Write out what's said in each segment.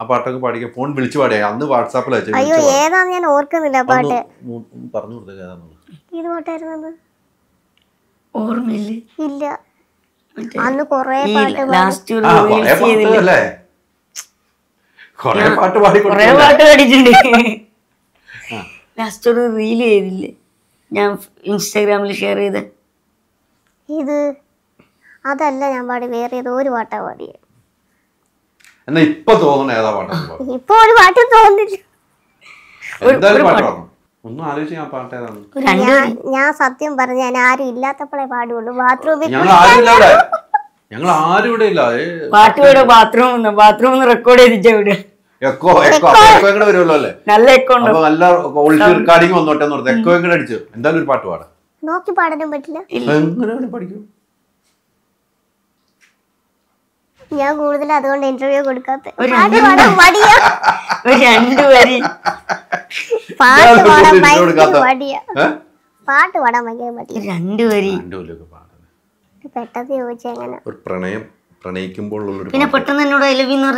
ആ പാട്ടൊക്കെ പാടിക്കുക ഫോൺ വിളിച്ചു പാടിയ അന്ന് വാട്സാപ്പിൽ അയ്യോ ഏതാന്ന് ഞാൻ ഓർക്കുന്നില്ല പാട്ട് പറഞ്ഞു ഇത് പാട്ടായിരുന്നത് ഓർമ്മയില്ല ഇല്ല അന്ന് കൊറേ പാട്ട് കൊറേ പാട്ട് പാടിയിട്ടുണ്ട് ലാസ്റ്റ് ഒരു റീൽ ചെയ്തില്ലേ ഞാൻ ഇൻസ്റ്റാഗ്രാമിൽ ഷെയർ ചെയ്ത ഇത് അതല്ല ഞാൻ പാടി വേറെ ഏതോ ഒരു പാട്ടാ പാടിയത് എന്നാ ഇപ്പൊ തോന്നണ ഏതാ പാട്ട് ഒരു പാട്ട് തോന്നില്ല പാട്ട് ഒന്നും ആലോചിച്ച് ഞാൻ പാട്ട് ഞാൻ സത്യം ഞാൻ ആരും പാടുള്ളൂ ഞങ്ങൾ ആരും ഇവിടെ ആരും ഇവിടെ ഇല്ല പാട്ട് ഇവിടെ ബാത്റൂം ബാത്റൂം റെക്കോർഡ് ചെയ്തിട്ട് ഇവിടെ എക്കോ എക്കോ നല്ല എക്കോ ഉണ്ട് നല്ല ഓർത്ത് എന്തായാലും ഒരു പാട്ട് പാടാം നോക്കി പാടാനും പറ്റില്ല എങ്ങനെയാണ് പഠിക്കും ഞാൻ കൂടുതൽ അതുകൊണ്ട് ഇന്റർവ്യൂ കൊടുക്കാത്ത രണ്ട് വരി പാട്ട് പാടാൻ ഭയങ്കര മടിയാ പാട്ട് പാടാൻ ഭയങ്കര മടിയാ രണ്ട് വരി പെട്ടെന്ന് ചോദിച്ചാ എങ്ങനെ ഒരു പ്രണയം പ്രണയിക്കുമ്പോൾ പിന്നെ പെട്ടെന്ന് എന്നോട് ഐ ലവ് എന്ന്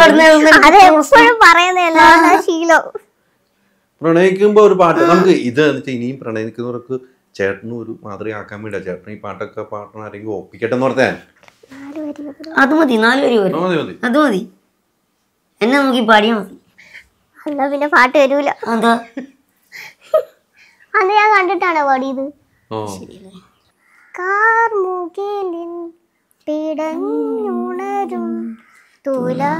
പറഞ്ഞല്ലോ അത് എപ്പോഴും പറയുന്ന ശീലം പ്രണയിക്കുമ്പോ ഒരു പാട്ട് നമുക്ക് ഇത് ഇനിയും പ്രണയിക്കുന്നവർക്ക് ചേട്ടനും ഒരു മാതൃകയാക്കാൻ വേണ്ടിയാ ചേട്ടൻ ഈ പാട്ടൊക്കെ പാട്ടനാരെങ്കിലും ഒപ്പിക്കട്ടെ എന്ന് പറഞ്ഞാൽ അത് മതി നാല് വരി പോലും അത് മതി എന്നെ നോക്കി പാടിയാ മതി എന്നാ പിന്നെ പാട്ട് വരൂല അതാ അത് ഞാൻ കണ്ടിട്ടാണ് പാടിയത് കാർമുകിലിൻ പിടഞ്ഞുണരും തുലാ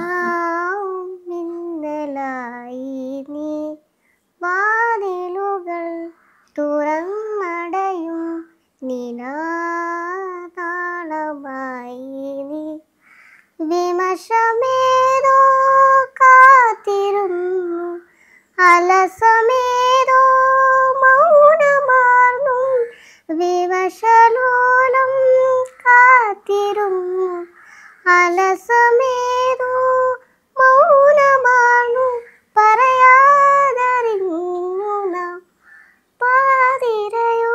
രസമേതോ മൗനമാർന്നും വിവശലോലം കാത്തിരുന്നു അലസമേതോ മൗനമാർന്നു പറയാതറിഞ്ഞു നാം പാതിരയോ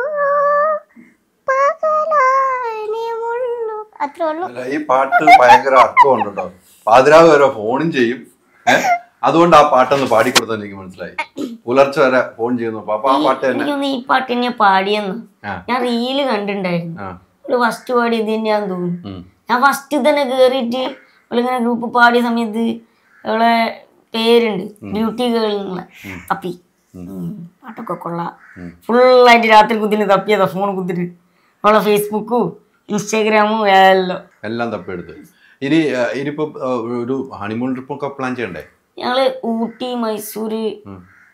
പകലാനിമുള്ളു അത്രേ ഉള്ളൂ അല്ല ഈ പാട്ട് ഭയങ്കര അർത്ഥമുണ്ട് കേട്ടോ പാതിരാവ് വരെ ഫോണും ചെയ്യും അതുകൊണ്ട് ആ പാട്ടൊന്ന് പാടിക്കൊടുത്തെന്ന് എനിക്ക് മനസ്സിലായി പുലർച്ചെ വരെ ഫോൺ ചെയ്യുന്നു പാപ്പ ആ പാട്ട് തന്നെ ഈ പാട്ട് തന്നെ പാടിയെന്ന് ഞാൻ റീല് കണ്ടിണ്ടായിരുന്നു ഒരു ഫസ്റ്റ് പാടി ഇത് തന്നെയാന്ന് തോന്നുന്നു ഞാൻ ഫസ്റ്റ് തന്നെ കേറിയിട്ട് ഇങ്ങനെ ഗ്രൂപ്പ് പാടിയ സമയത്ത് അവളെ പേരുണ്ട് ബ്യൂട്ടി ഗേൾ അപ്പി പാട്ടൊക്കെ കൊള്ളാം ഫുള്ളായിട്ട് രാത്രി കുത്തിന് തപ്പിയതാ ഫോൺ കുത്തിന് അവളെ ഫേസ്ബുക്കും ഇൻസ്റ്റാഗ്രാമും എല്ലാം എല്ലാം തപ്പിയെടുത്ത് ഇനി ഇനിയിപ്പോ ഒരു ഹണിമൂൺ ട്രിപ്പ് ഒക്കെ പ്ലാൻ ചെയ്യണ്ടേ ഞങ്ങള് ഊട്ടി മൈസൂര്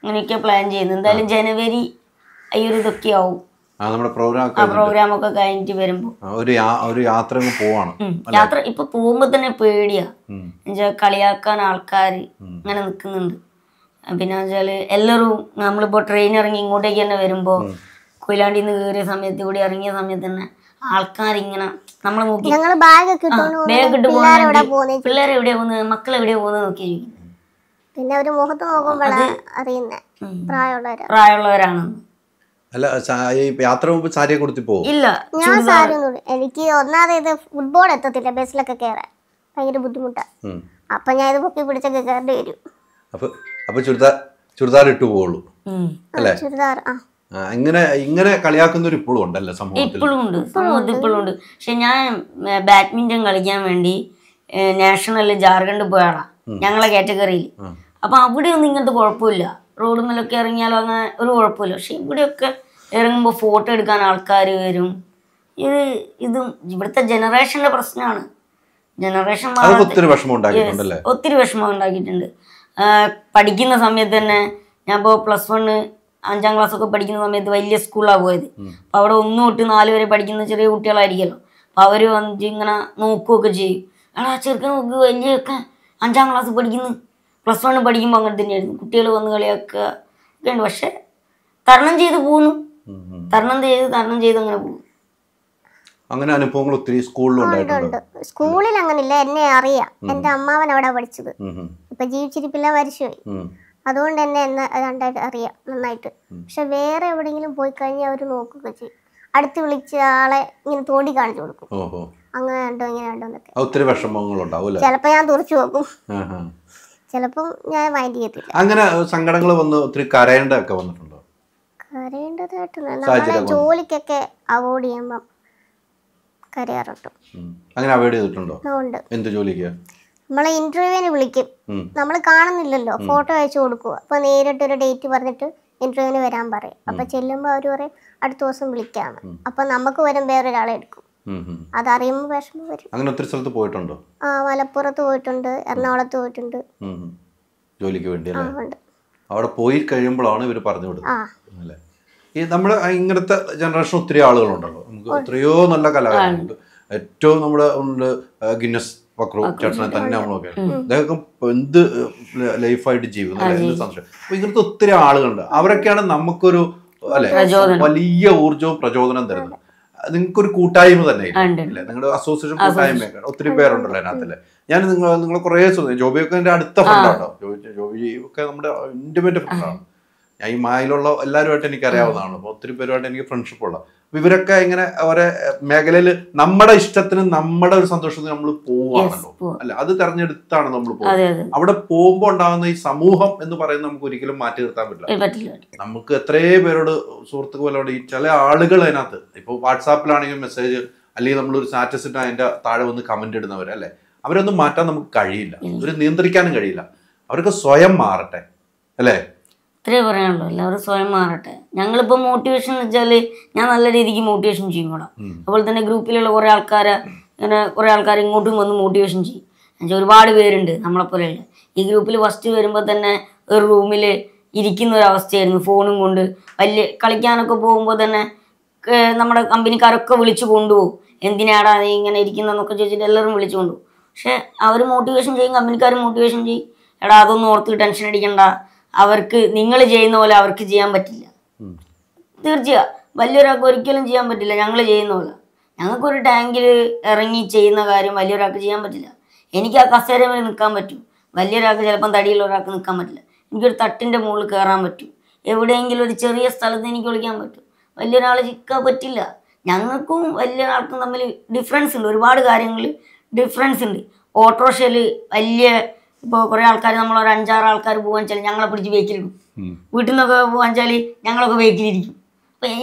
അങ്ങനെയൊക്കെ പ്ലാൻ ചെയ്യുന്നത് എന്തായാലും ജനുവരി ഈ ഒരു ഇതൊക്കെ ആവും നമ്മുടെ പ്രോഗ്രാം പ്രോഗ്രാം ഒക്കെ കഴിഞ്ഞിട്ട് വരുമ്പോ ഒരു ഒരു യാത്ര പോവാണ് യാത്ര ഇപ്പൊ പോകുമ്പോ തന്നെ പേടിയാ എന്നുവെച്ചാൽ കളിയാക്കാൻ ആൾക്കാര് ഇങ്ങനെ നിക്കുന്നുണ്ട് പിന്നെ വെച്ചാല് എല്ലാവരും നമ്മളിപ്പോ ട്രെയിൻ ഇറങ്ങി ഇങ്ങോട്ടേക്ക് തന്നെ വരുമ്പോ കൊയിലാണ്ടിൽ നിന്ന് കയറിയ സമയത്ത് കൂടി ഇറങ്ങിയ സമയത്ത് തന്നെ ആൾക്കാരിങ്ങനെ നമ്മളെ നോക്കി ബാഗ് ഇട്ട് പോകുന്ന പിള്ളേർ എവിടെയാ പോകുന്നത് മക്കൾ എവിടെയാ പോകുന്നത് നോക്കി പിന്നെ ഒരു മുഖത്ത് നോക്കുമ്പോഴാണ് അറിയുന്നത് പ്രായമുള്ളവര് അല്ല യാത്ര മുമ്പ് സാരിയെ കൊടുത്തി പോകും ഇല്ല ഞാൻ സാരി എനിക്ക് ഒന്നാമത് ഇത് ഫുട്ബോൾ എത്തത്തില്ല ബസ്സിലൊക്കെ കയറാൻ ഭയങ്കര ബുദ്ധിമുട്ടാ അപ്പൊ ഞാൻ ഇത് പൊക്കി പിടിച്ചൊക്കെ കയറേണ്ടി വരും അപ്പൊ അപ്പൊ ചുരിദാർ ചുരിദാർ ഇട്ടു പോവുള്ളൂ അല്ലേ ചുരിദാർ ആ ഇങ്ങനെ ഇങ്ങനെ ഒരു ഇപ്പോഴും ഉണ്ടല്ലോ സമൂഹത്തിൽ ഇപ്പോഴും ഉണ്ട് സമൂഹത്തിൽ ഇപ്പോഴും ഉണ്ട് പക്ഷെ ഞാൻ ബാഡ്മിന്റൺ കളിക്കാൻ വേണ്ടി നാഷണലിൽ ജാർഖണ്ഡ് പോയാളാ ഞങ്ങളെ കാറ്റഗറിയിൽ അപ്പോൾ ഒന്നും ഇങ്ങനത്തെ കുഴപ്പമില്ല റോഡിൽ നിന്നൊക്കെ ഇറങ്ങിയാലോ അങ്ങനെ ഒരു കുഴപ്പമില്ല പക്ഷെ ഇവിടെയൊക്കെ ഇറങ്ങുമ്പോൾ ഫോട്ടോ എടുക്കാൻ ആൾക്കാർ വരും ഇത് ഇതും ഇവിടുത്തെ ജനറേഷന്റെ പ്രശ്നമാണ് ജനറേഷൻ ഒത്തിരി വിഷമം ഒത്തിരി ഉണ്ടാക്കിയിട്ടുണ്ട് പഠിക്കുന്ന സമയത്ത് തന്നെ ഞാൻ ഇപ്പോൾ പ്ലസ് വണ്ണ് അഞ്ചാം ക്ലാസ് ഒക്കെ പഠിക്കുന്ന സമയത്ത് വലിയ സ്കൂളിലാണ് പോയത് അപ്പോൾ അവിടെ ഒന്നു തൊട്ട് നാല് വരെ പഠിക്കുന്ന ചെറിയ കുട്ടികളായിരിക്കുമല്ലോ അപ്പൊ അവര് വന്നിട്ട് ഇങ്ങനെ നോക്കുകയൊക്കെ ചെയ്യും ആ ചെറുക്കൻ നോക്ക് വലിയൊക്കെ അഞ്ചാം ക്ലാസ് പഠിക്കുന്നു പ്ലസ് വണ് പഠിക്കുമ്പോൾ അങ്ങനെ തന്നെയായിരുന്നു കുട്ടികൾ വന്ന് കളിയാക്കുക ഉണ്ട് പക്ഷെ തരണം ചെയ്ത് പോകുന്നു തരണം ചെയ്ത് തരണം ചെയ്ത് അങ്ങനെ പോകുന്നു അങ്ങനെ അനുഭവങ്ങൾ ഒത്തിരി സ്കൂളിലുണ്ട് സ്കൂളിൽ അങ്ങനില്ല എന്നെ അറിയാം എന്റെ അമ്മാവൻ അവിടെ പഠിച്ചത് ഇപ്പൊ ജീവിച്ചിരിപ്പില്ല മരിച്ചുപോയി അതുകൊണ്ട് തന്നെ എന്നെ രണ്ടായിട്ട് അറിയാം നന്നായിട്ട് പക്ഷെ വേറെ എവിടെയെങ്കിലും പോയി കഴിഞ്ഞാൽ അവർ നോക്കുകയൊക്കെ ചെയ്യും അടുത്ത് വിളിച്ച ആളെ ഇങ്ങനെ തോണ്ടി കാണിച്ചു കൊടുക്കും അങ്ങനെ ഉണ്ടോ ഇങ്ങനെ ഉണ്ടോ എന്നൊക്കെ ഒത്തിരി വിഷമങ്ങളുണ്ടാവും ചിലപ്പോ ഞാൻ തുറച്ചു നോക്കും ചിലപ്പോൾ ഞാൻ മൈൻഡ് ചെയ്തില്ല അങ്ങനെ സങ്കടങ്ങൾ വന്ന് ഒത്തിരി കരയേണ്ടതൊക്കെ വന്നിട്ടുണ്ടോ കരയേണ്ടതായിട്ടില്ല നമ്മളെ ജോലിക്കൊക്കെ അവോയ്ഡ് ചെയ്യുമ്പം കരയാറുണ്ട് അങ്ങനെ അവോയ്ഡ് ചെയ്തിട്ടുണ്ടോ ഉണ്ട് എന്ത് ജോലിക്ക് നമ്മളെ ഇന്റർവ്യൂവിന് വിളിക്കും നമ്മൾ കാണുന്നില്ലല്ലോ ഫോട്ടോ അയച്ചു കൊടുക്കുക അപ്പൊ നേരിട്ട് ഒരു ഡേറ്റ് പറഞ്ഞിട്ട് ഇന്റർവ്യൂവിന് വരാൻ പറയും അപ്പൊ ചെല്ലുമ്പോൾ അവർ പറയും അടുത്ത ദിവസം വിളിക്കാന്ന് അപ്പൊ നമുക്ക് വരും വേറൊരാളെ എടുക്കും അതറിയുമ്പോ വിഷമം വരും അങ്ങനെ ഒത്തിരി സ്ഥലത്ത് പോയിട്ടുണ്ടോ ആ മലപ്പുറത്ത് പോയിട്ടുണ്ട് എറണാകുളത്ത് പോയിട്ടുണ്ട് ജോലിക്ക് വേണ്ടി അവിടെ പോയി കഴിയുമ്പോഴാണ് ഇവർ പറഞ്ഞു കൊടുക്കുന്നത് ഈ നമ്മുടെ ഇങ്ങനത്തെ ജനറേഷൻ ഒത്തിരി ആളുകളുണ്ടല്ലോ നമുക്ക് എത്രയോ നല്ല കലാകാരനുണ്ട് ഏറ്റവും നമ്മുടെ ഉണ്ട് ഗിന്നസ് വക്രു ചേട്ടനെ തന്നെ നമ്മളൊക്കെ അദ്ദേഹം എന്ത് ലൈഫായിട്ട് ജീവിക്കുന്നു സംശയം അപ്പൊ ഇങ്ങനത്തെ ഒത്തിരി ആളുകളുണ്ട് അവരൊക്കെയാണ് നമുക്കൊരു അല്ലെ വലിയ ഊർജവും പ്രചോദനം തരുന്നത് നിങ്ങൾക്ക് ഒരു കൂട്ടായ്മ തന്നെ ഇല്ലേ നിങ്ങളുടെ അസോസിയേഷൻ കൂട്ടായ്മ ഒത്തിരി പേരുണ്ടല്ലോ അതിനകത്തില് ഞാൻ നിങ്ങൾ നിങ്ങൾ കുറേ ജോബിയൊക്കെ എന്റെ അടുത്ത ഫ്രണ്ടാണോ ജോബി ഒക്കെ നമ്മുടെ ഇന്റിമേറ്റ് ഫ്രണ്ടാണ് ഞാൻ ഈ മായിലുള്ള എല്ലാവരുമായിട്ട് എനിക്ക് അറിയാവുന്നതാണ് ഒത്തിരി പേരുമായിട്ട് എനിക്ക് ഫ്രണ്ട്ഷിപ്പ് ഉള്ള ഇവരൊക്കെ ഇങ്ങനെ അവരെ മേഖലയിൽ നമ്മുടെ ഇഷ്ടത്തിന് നമ്മുടെ ഒരു സന്തോഷത്തിന് നമ്മൾ പോവുകയാണല്ലോ അല്ല അത് തെരഞ്ഞെടുത്താണ് നമ്മൾ പോകുന്നത് അവിടെ പോകുമ്പോൾ ഉണ്ടാകുന്ന ഈ സമൂഹം എന്ന് പറയുന്നത് നമുക്ക് ഒരിക്കലും മാറ്റി നിർത്താൻ പറ്റില്ല നമുക്ക് എത്രയേ പേരോട് സുഹൃത്തുക്കൾ പോലെ ഈ ചില ആളുകൾ അതിനകത്ത് ഇപ്പൊ വാട്സാപ്പിലാണെങ്കിലും മെസ്സേജ് അല്ലെങ്കിൽ ഒരു സ്റ്റാറ്റസ് ഇട്ട് അതിന്റെ താഴെ വന്ന് കമന്റ് ഇടുന്നവരല്ലേ അല്ലേ അവരൊന്നും മാറ്റാൻ നമുക്ക് കഴിയില്ല ഒരു നിയന്ത്രിക്കാനും കഴിയില്ല അവർക്ക് സ്വയം മാറട്ടെ അല്ലേ ഇത്രേ പറയാനുള്ളൂ എല്ലാവരും സ്വയം മാറട്ടെ ഞങ്ങളിപ്പോൾ മോട്ടിവേഷൻ എന്ന് വെച്ചാൽ ഞാൻ നല്ല രീതിക്ക് മോട്ടിവേഷൻ ചെയ്യും കൂടാ അതുപോലെ തന്നെ ഗ്രൂപ്പിലുള്ള കുറേ ആൾക്കാരെ ഇങ്ങനെ കുറേ ആൾക്കാർ ഇങ്ങോട്ടും വന്ന് മോട്ടിവേഷൻ ചെയ്യും എന്നുവെച്ചാൽ ഒരുപാട് പേരുണ്ട് നമ്മളെ പോലെ ഈ ഗ്രൂപ്പിൽ ഫസ്റ്റ് വരുമ്പോൾ തന്നെ ഒരു റൂമിൽ ഇരിക്കുന്ന ഒരു അവസ്ഥയായിരുന്നു ഫോണും കൊണ്ട് വലിയ കളിക്കാനൊക്കെ പോകുമ്പോൾ തന്നെ നമ്മുടെ കമ്പനിക്കാരൊക്കെ വിളിച്ചു കൊണ്ടുപോകും എന്തിനാടാ നീ ഇങ്ങനെ ഇരിക്കുന്നതെന്നൊക്കെ ചോദിച്ചിട്ട് എല്ലാവരും വിളിച്ചു കൊണ്ടുപോകും പക്ഷെ അവർ മോട്ടിവേഷൻ ചെയ്യും കമ്പനിക്കാർ മോട്ടിവേഷൻ ചെയ്യും എടാ അതൊന്നും ഓർത്ത് ടെൻഷൻ അടിക്കണ്ട അവർക്ക് നിങ്ങൾ ചെയ്യുന്ന പോലെ അവർക്ക് ചെയ്യാൻ പറ്റില്ല തീർച്ചയായും വലിയൊരാൾക്ക് ഒരിക്കലും ചെയ്യാൻ പറ്റില്ല ഞങ്ങൾ ചെയ്യുന്ന ഞങ്ങൾക്കൊരു ടാങ്കിൽ ഇറങ്ങി ചെയ്യുന്ന കാര്യം വലിയൊരാൾക്ക് ചെയ്യാൻ പറ്റില്ല എനിക്ക് ആ കസേര മേൽ നിൽക്കാൻ പറ്റും വലിയൊരാൾക്ക് ചിലപ്പം തടിയുള്ള ഒരാൾക്ക് നിൽക്കാൻ പറ്റില്ല എനിക്കൊരു തട്ടിൻ്റെ മുകളിൽ കയറാൻ പറ്റും എവിടെയെങ്കിലും ഒരു ചെറിയ സ്ഥലത്ത് എനിക്ക് ഒളിക്കാൻ പറ്റും വലിയൊരാൾ ചിക്കാൻ പറ്റില്ല ഞങ്ങൾക്കും വലിയൊരാൾക്കും തമ്മിൽ ഡിഫറൻസ് ഉണ്ട് ഒരുപാട് കാര്യങ്ങൾ ഡിഫറൻസ് ഉണ്ട് ഓട്ടോറിക്ഷയിൽ വലിയ ഇപ്പോൾ കുറേ ആൾക്കാർ ഒരു അഞ്ചാറ് ആൾക്കാർ പോകാൻ വെച്ചാൽ ഞങ്ങളെ പിടിച്ച് വെക്കിലിടും വീട്ടിൽ നിന്നൊക്കെ പോകാൻ വെച്ചാൽ ഞങ്ങളൊക്കെ വെക്കിലിരിക്കും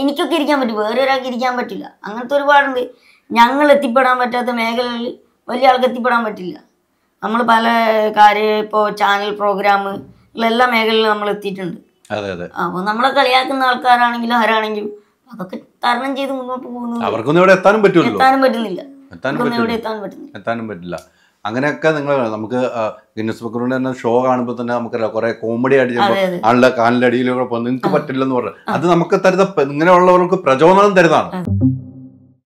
എനിക്കൊക്കെ ഇരിക്കാൻ പറ്റും വേറെ ഒരാൾക്ക് ഇരിക്കാൻ പറ്റില്ല അങ്ങനത്തെ ഒരുപാടുണ്ട് ഞങ്ങൾ എത്തിപ്പെടാൻ പറ്റാത്ത മേഖലകളിൽ വലിയ ആൾക്ക് എത്തിപ്പെടാൻ പറ്റില്ല നമ്മൾ പല കാര്യം ഇപ്പോൾ ചാനൽ പ്രോഗ്രാം എല്ലാ മേഖലയിലും നമ്മൾ എത്തിയിട്ടുണ്ട് അതെ അതെ അപ്പോൾ നമ്മളെ കളിയാക്കുന്ന ആൾക്കാരാണെങ്കിലും ആരാണെങ്കിലും അതൊക്കെ തരണം ചെയ്ത് മുന്നോട്ട് പോകുന്നു ഇവിടെ എത്താനും പറ്റുമല്ലോ എത്താനും പറ്റുന്നില്ല പറ്റില്ല അങ്ങനെയൊക്കെ നിങ്ങൾ നമുക്ക് ഗിന്നസ് ബുക്കിലൂടെ തന്നെ ഷോ കാണുമ്പോൾ തന്നെ നമുക്കറിയാം കുറെ കോമഡി ആയിട്ട് ചെയ്യുമ്പോൾ ആളുടെ കാലിൻ്റെ അടിയിലൂടെ പോകുന്നത് നിങ്ങൾക്ക് പറ്റില്ലെന്ന് പറഞ്ഞു അത് നമുക്ക് തരുന്ന ഇങ്ങനെയുള്ളവർക്ക് പ്രചോദനം തരുന്നതാണ്